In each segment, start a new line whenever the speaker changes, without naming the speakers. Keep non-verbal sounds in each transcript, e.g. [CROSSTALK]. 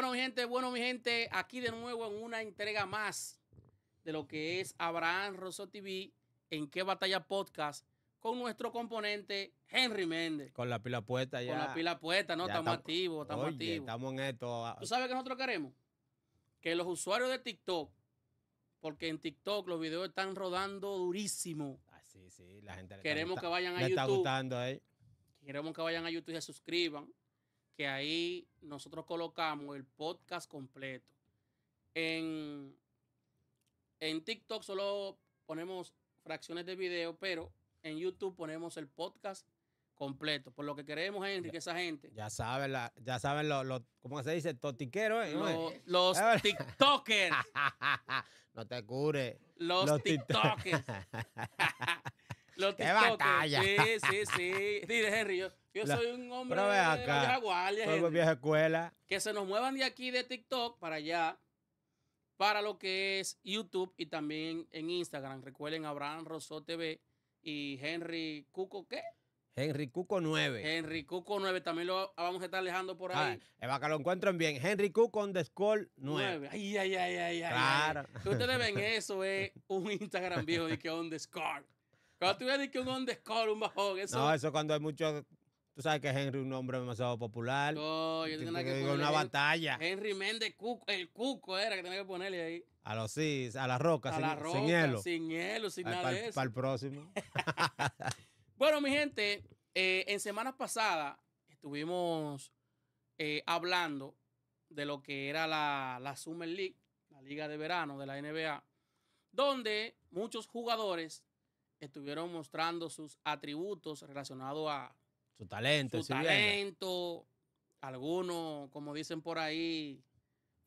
Bueno, mi gente, bueno, mi gente, aquí de nuevo en una entrega más de lo que es Abraham Rosso TV en qué batalla podcast con nuestro componente Henry Méndez.
Con la pila puesta ya. Con la pila
puesta, no, estamos activos, estamos activos.
Estamos en esto. ¿Tú
sabes que nosotros queremos? Que los usuarios de TikTok, porque en TikTok los videos están rodando durísimo.
Ah, sí, sí, la gente
le Queremos está, que vayan
gustando ahí. Eh.
Queremos que vayan a YouTube y se suscriban que ahí nosotros colocamos el podcast completo. En, en TikTok solo ponemos fracciones de video, pero en YouTube ponemos el podcast completo. Por lo que queremos, Henry, que esa gente.
Ya saben, la, ya saben los, como ¿cómo se dice? totiquero ¿eh?
Los, [LAUGHS] TikTokers. [LAUGHS]
no te cures. Los, TikTokers.
[LAUGHS] los TikTokers. Sí, sí, sí. Dile, Henry, yo, yo soy un hombre de la escuela. Que se nos muevan de aquí, de TikTok, para allá, para lo que es YouTube y también en Instagram. Recuerden Abraham Rosso TV y Henry Cuco, ¿qué?
Henry Cuco 9. Henry
Cuco 9, también lo vamos a estar dejando por ahí.
Ah, que lo encuentren bien. Henry Cuco the 9. 9.
Ay, ay, ay, ay, claro. ay. Ustedes ven eso, es un Instagram viejo de que underscore. Cuando tú que un score, un bajón, eso. No, eso
cuando hay muchos sabes que Henry es un hombre demasiado popular. yo tenía que, una batalla.
Henry Méndez Cuco, el Cuco era que tenía que ponerle ahí.
A los sí, a la roca, sin hielo. Sin hielo, sin nada de eso. Para el próximo. [LAUGHS]
[LAUGHS] bueno, mi gente, eh, en semanas pasadas estuvimos eh, hablando de lo que era la, la Summer League, la liga de verano de la NBA, donde muchos jugadores estuvieron mostrando sus atributos relacionados a su talento. talento. Algunos, como dicen por ahí,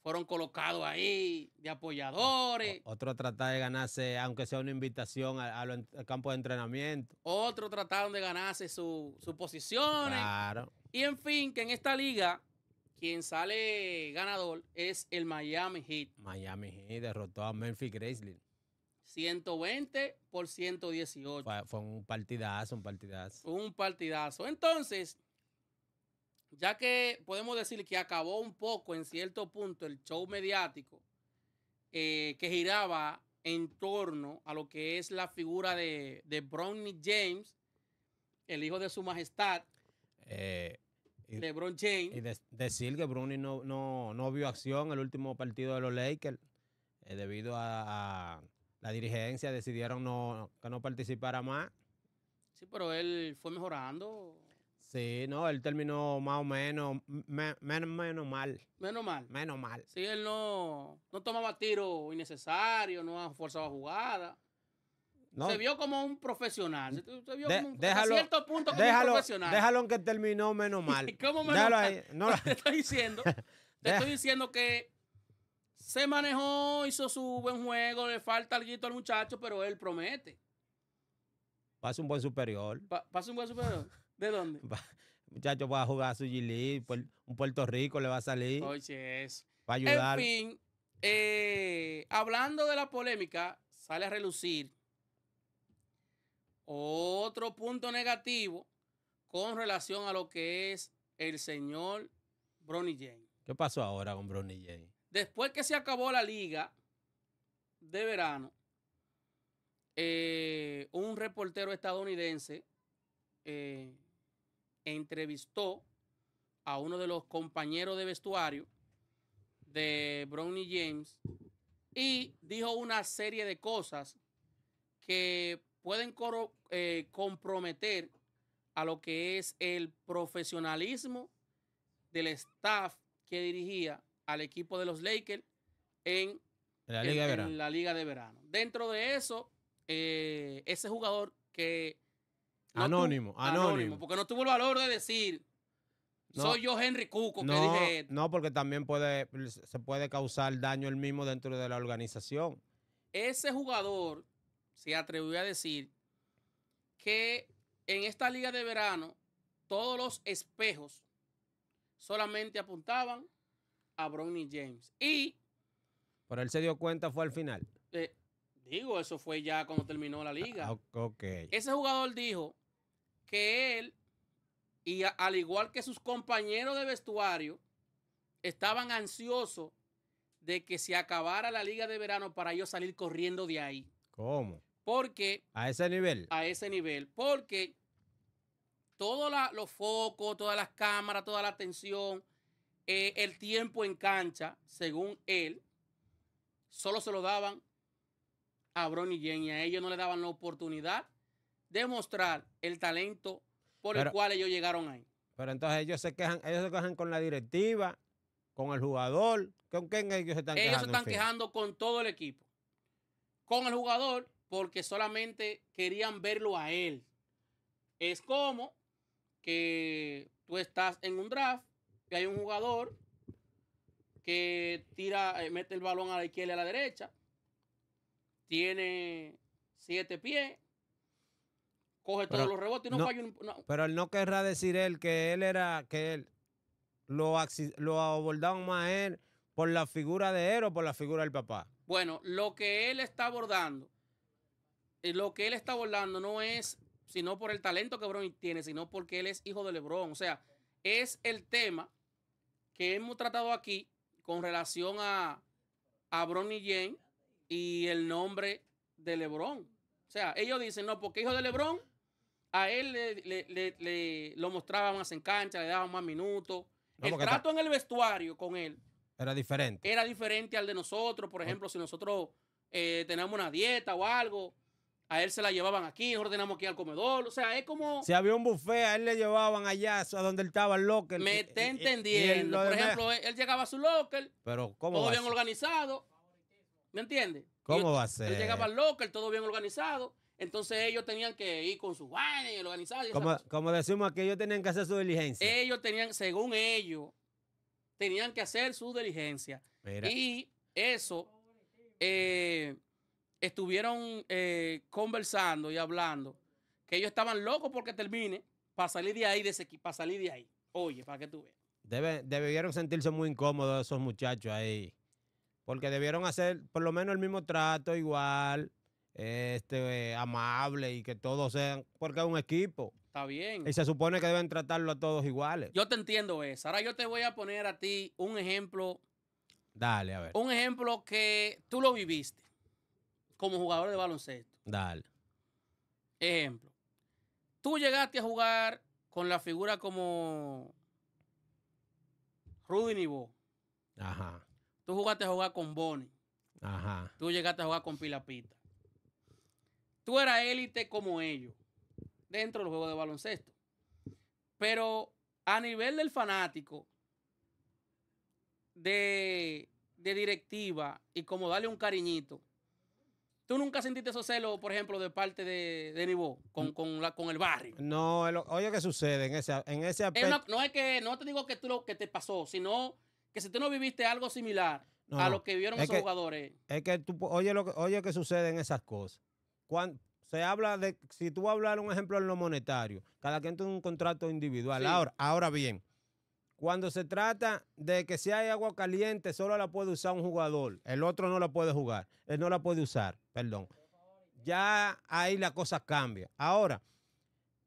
fueron colocados ahí de apoyadores.
Otro trataron de ganarse, aunque sea una invitación al, campo de entrenamiento.
Otro trataron de ganarse sus su posiciones. Claro. Y en fin, que en esta liga, quien sale ganador es el Miami Heat. Miami Heat derrotó a Memphis Grizzlies. 120 por 118. Fue, un partidazo, un partidazo. Fue Un partidazo. Entonces, ya que podemos decir que acabó un poco en cierto punto el show mediático eh, que giraba en torno a lo que es la figura de, de Bronny James, el hijo de su majestad.
de eh, y,
James.
Y decir que Bronny no, no, vio acción el último partido de los Lakers eh, debido a la dirigencia decidieron no, que no participara más.
Sí, pero él fue mejorando.
Sí, no, él terminó más o menos, menos mal.
Menos mal. Menos mal. Sí, él no, tomaba tiros innecesarios, no forzaba jugadas. No. Se vio como un profesional. Se, vio como cierto punto como profesional. Déjalo
que terminó menos mal. [LAUGHS] ¿Cómo [LAUGHS]
estoy diciendo,
[LAUGHS] te estoy
diciendo que se manejó, hizo su buen juego, le falta algo al muchacho, pero él promete.
Pasa un buen superior.
¿Pase un buen superior. ¿De dónde?
[LAUGHS] muchacho va a jugar a su G-League, un Puerto Rico le va a salir.
Oye, eso.
Va a ayudar. En fin,
eh, hablando de la polémica, sale a relucir otro punto negativo con relación a lo que es el señor Bronny James.
¿Qué pasó ahora con Bronny James?
Después que se acabó la liga de verano, eh, un reportero estadounidense eh, entrevistó a uno de los compañeros de vestuario de Brownie James y dijo una serie de cosas que pueden eh, comprometer a lo que es el profesionalismo del staff que dirigía al equipo de los Lakers en la Liga, de, verano. Dentro de eso, eh, ese jugador que...
anónimo, anónimo,
Porque no tuvo el valor de decir, soy yo Henry Cuco que no, dije...
No, porque también puede, se puede causar daño el mismo dentro de la organización.
Ese jugador se atrevió a decir que en esta Liga de Verano todos los espejos solamente apuntaban a Bronny James. Y.
Pero él se dio cuenta, fue al final.
Eh, digo, eso fue ya cuando terminó la liga. Ah, ese jugador dijo que él, y al igual que sus compañeros de vestuario, estaban ansiosos de que se acabara la liga de verano para ellos salir corriendo de ahí. ¿Cómo? Porque.
A ese nivel.
A ese nivel. Porque todos los focos, todas las cámaras, toda la atención eh, el tiempo en cancha, según él, solo se lo daban a Bronny y y a ellos no le daban la oportunidad de mostrar el talento por el cual ellos llegaron ahí.
Pero entonces ellos se quejan, ellos se quejan con la directiva, con el jugador, ¿con quién ellos se están quejando? Ellos se están
quejando con todo el equipo. Con el jugador, porque solamente querían verlo a él. Es como que tú estás en un draft que hay un jugador que tira, eh, mete el balón a la izquierda y a la derecha, tiene siete pies, coge todos los rebotes y no,
Pero él no querrá decir él que él era, que él lo, lo abordado más él por la figura de él o por la figura del papá.
Bueno, lo que él está abordando, eh, lo que él está abordando no es sino por el talento que Lebron tiene, sino porque él es hijo de Lebron. O sea, es el tema que hemos tratado aquí con relación a, a Bronny Jane y el nombre de LeBron. O sea, ellos dicen, no, porque hijo de LeBron, a él le, lo mostraban más en cancha, le daban más minutos. el trato en el vestuario con él
era diferente.
Era diferente al de nosotros. Por ejemplo, si nosotros eh, tenemos una dieta o algo, a él se la llevaban aquí, ordenamos aquí al comedor. O sea, es como.
Si había un buffet, a él le llevaban allá, a donde él estaba el locker. Me está entendiendo. Por ejemplo,
él, llegaba a su locker.
Pero, ¿cómo? Todo bien
organizado. ¿Me entiendes?
¿Cómo va a ser? Él llegaba
al locker, todo bien organizado. Entonces ellos tenían que ir con su vaina y organizar.
como, decimos aquí, ellos tenían que hacer su diligencia.
Ellos tenían, según ellos, tenían que hacer su diligencia. Y eso eh, estuvieron eh, conversando y hablando que ellos estaban locos porque termine para salir de ahí, de ese, para salir de ahí. Oye, para que tú
veas. debieron sentirse muy incómodos esos muchachos ahí. Porque debieron hacer por lo menos el mismo trato igual, este, amable y que todos sean, porque es un equipo.
Está bien. Y se
supone que deben tratarlo a todos iguales.
Yo te entiendo eso. Ahora yo te voy a poner a ti un ejemplo.
Dale, a ver. Un
ejemplo que tú lo viviste como jugador de baloncesto. Dale. Ejemplo. Tú llegaste a jugar con la figura como Rudy Nibó Ajá. Tú jugaste a jugar con Bonnie. Ajá. Tú llegaste a jugar con Pilapita. Tú eras élite como ellos dentro del juego de baloncesto. Pero a nivel del fanático, de, de directiva y como darle un cariñito, ¿Tú nunca sentiste esos celos, por ejemplo, de parte de, de Nibó con, con, la, con el barrio?
No, oye, ¿qué sucede en ese, en ese aspecto?
no es que, no te digo que tú lo que te pasó, sino que si tú no viviste algo similar
a lo que vieron esos jugadores. Es que tú, oye, lo, oye, ¿qué sucede en esas cosas? Cuando, se habla de, si tú hablas un ejemplo en lo monetario, cada quien tiene un contrato individual. Ahora, ahora bien, cuando se trata de que si hay agua caliente, solo la puede usar un jugador. El otro no la puede jugar. Él no la puede usar, perdón. Ya ahí la cosa cambia. Ahora,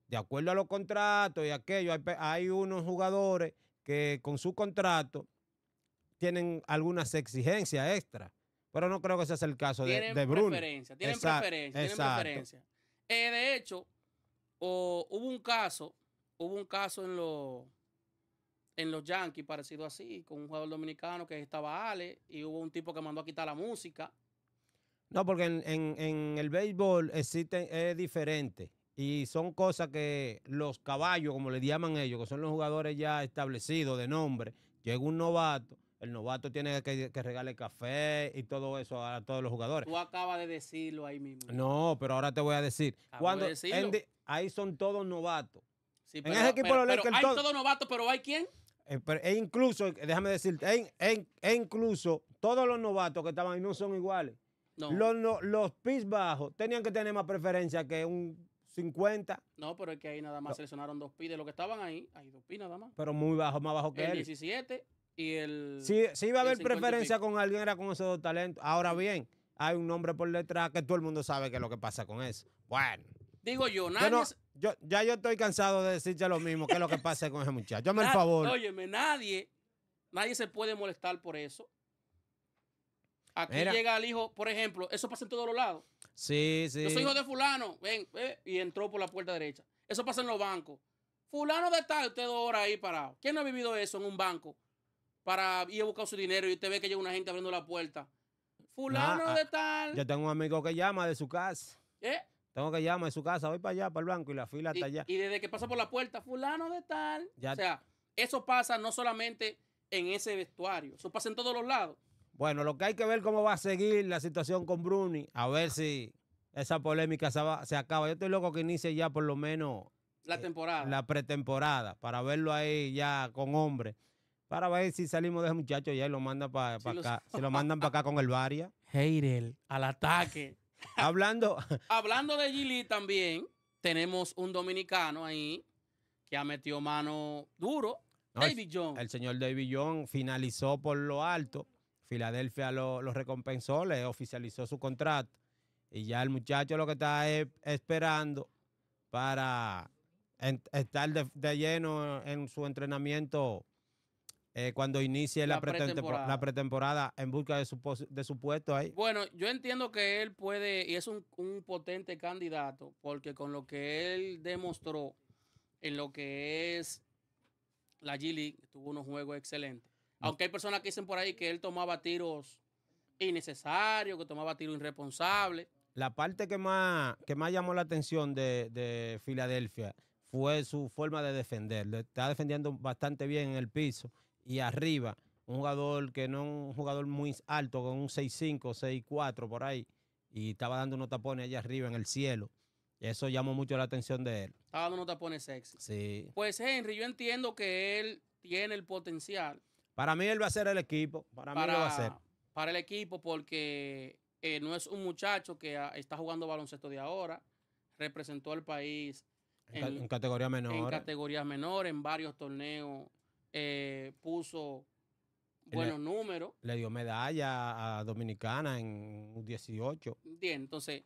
de acuerdo a los contratos y aquello, hay, unos jugadores que con su contrato tienen algunas exigencias extra. Pero no creo que ese sea el caso de, Bruno. Preferencia, tienen preferencia, tienen preferencia.
Eh, de hecho, hubo un caso, hubo un caso en los en los Yankees, parecido así, con un jugador dominicano que estaba Ale y hubo un tipo que mandó a quitar la música.
No, porque en, el béisbol existe es diferente. Y son cosas que los caballos, como le llaman ellos, que son los jugadores ya establecidos de nombre, llega un novato, el novato tiene que, que regale café y todo eso a, todos los jugadores. Tú
acabas de decirlo ahí mismo.
No, pero ahora te voy a decir. Cuando ahí
son todos novatos. pero, hay todos novatos, pero hay quién?
e incluso, déjame decirte, e, incluso todos los novatos que estaban ahí no son iguales.
Los,
pis bajos tenían que tener más preferencia que un 50.
No, pero es que ahí nada más seleccionaron dos pis. De los que estaban ahí, hay dos pis nada más.
Pero muy bajo, más bajo que el él.
17 y el. Si, iba a haber preferencia
con alguien, era con esos dos talentos. Ahora bien, hay un nombre por detrás que todo el mundo sabe que es lo que pasa con eso. Bueno.
Digo yo, nadie, yo
yo, ya yo estoy cansado de decirte lo mismo, que es lo que pasa con ese muchacho. me el favor.
Óyeme, nadie, nadie se puede molestar por eso. Aquí llega el hijo, por ejemplo, eso pasa en todos los lados. Sí, sí. Yo soy hijo de fulano, ven, y entró por la puerta derecha. Eso pasa en los bancos. Fulano de tal, usted dos horas ahí parado. ¿Quién no ha vivido eso en un banco? Para ir a buscar su dinero y usted ve que llega una gente abriendo la puerta. Fulano ah, de tal. Yo
tengo un amigo que llama de su casa. ¿Eh? Tengo que llamar en su casa, voy para allá, para el banco y la fila está allá. Y
desde que pasa por la puerta, fulano de tal. O sea, eso pasa no solamente en ese vestuario, eso pasa en todos los lados.
Bueno, lo que hay que ver cómo va a seguir la situación con Bruni, a ver si esa polémica se, acaba. Yo estoy loco que inicie ya por lo menos
la eh, temporada.
la pretemporada, para verlo ahí ya con hombre. Para ver si salimos de ese muchacho ya y lo mandan para acá. si lo mandan para acá con el Varia.
Heirel, al
ataque. [LAUGHS] [LAUGHS] Hablando.
Hablando de Gili también, tenemos un dominicano ahí que ha metido mano duro.
David John. El señor David John finalizó por lo alto. Filadelfia lo, recompensó, le oficializó su contrato. Y ya el muchacho lo que está esperando para estar de, de, lleno en su entrenamiento eh, cuando inicie la, pretemporada. en busca de su, puesto ahí.
Bueno, yo entiendo que él puede, y es un, potente candidato, porque con lo que él demostró en lo que es la G League, tuvo unos juegos excelentes. Mm. Aunque hay personas que dicen por ahí que él tomaba tiros innecesarios, que tomaba tiros irresponsables.
La parte que más, que más llamó la atención de, de Filadelfia fue su forma de defender. Está defendiendo bastante bien en el piso y arriba, un jugador que no es un jugador muy alto, con un 6'5, 6'4 por ahí, y estaba dando unos tapones allá arriba en el cielo. Eso llamó mucho la atención de él.
Estaba dando unos tapones sexy. Sí. Pues Henry, yo entiendo que él tiene el potencial.
Para mí él va a ser el equipo. Para, mí va a ser.
Para el equipo porque eh, no es un muchacho que ah, está jugando baloncesto de ahora. Representó al país en, en categorías menores. En categorías menores, en varios torneos eh, puso buenos números.
Le dio medalla a Dominicana en 18.
Bien, entonces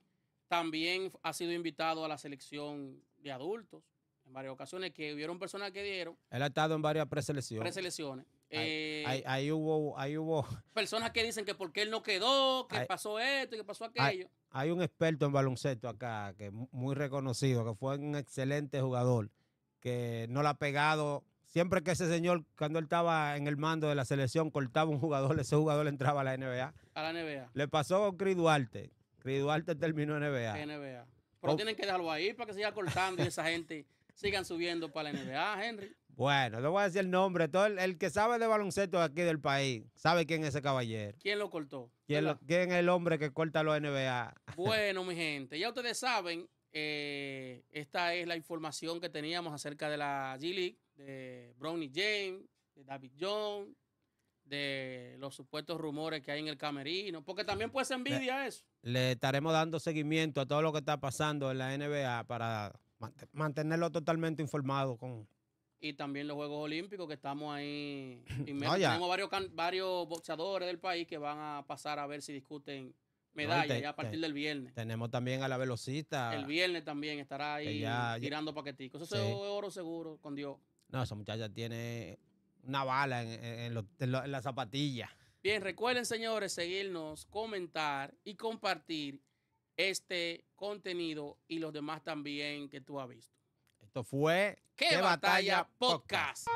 también ha sido invitado a la selección de adultos en varias ocasiones que hubieron personas que dieron.
Él ha estado en varias preselecciones.
Preselecciones. ahí,
eh, hubo, hubo
[LAUGHS] personas que dicen que porque él no quedó, que pasó esto, que pasó aquello.
Hay, un experto en baloncesto acá que muy reconocido, que fue un excelente jugador, que no la ha pegado siempre que ese señor, cuando él estaba en el mando de la selección, cortaba un jugador, [LAUGHS] ese jugador entraba a la NBA. A la NBA. Le pasó a Cri Duarte. Cri Duarte terminó NBA. NBA. Pero tienen
que dejarlo ahí para que siga cortando y esa gente sigan subiendo para la NBA, Henry.
Bueno, no voy a decir el nombre. Todo el, que sabe de baloncesto aquí del país sabe quién es ese caballero. ¿Quién
lo cortó? ¿Quién,
¿Quién es el hombre que corta los NBA?
[LAUGHS] Bueno, mi gente, ya ustedes saben, eh, esta es la información que teníamos acerca de la G-League, de Brownie James, de David Jones, de los supuestos rumores que hay en el camerino, porque también puede ser envidia eso.
Le estaremos dando seguimiento a todo lo que está pasando en la NBA para mantenerlo totalmente informado con...
Y también los Juegos Olímpicos que estamos ahí. [CLEARS THROAT] no, tenemos varios, varios boxeadores del país que van a pasar a ver si discuten medalla ya a partir del viernes.
Tenemos también a la velocista. El
viernes también estará ahí tirando paqueticos. Eso es oro seguro, con Dios.
No, esa muchacha tiene una bala en, la zapatilla.
Bien, recuerden, señores, seguirnos, comentar y compartir este contenido y los demás también que tú has visto.
Esto fue
¿Qué, batalla, podcast.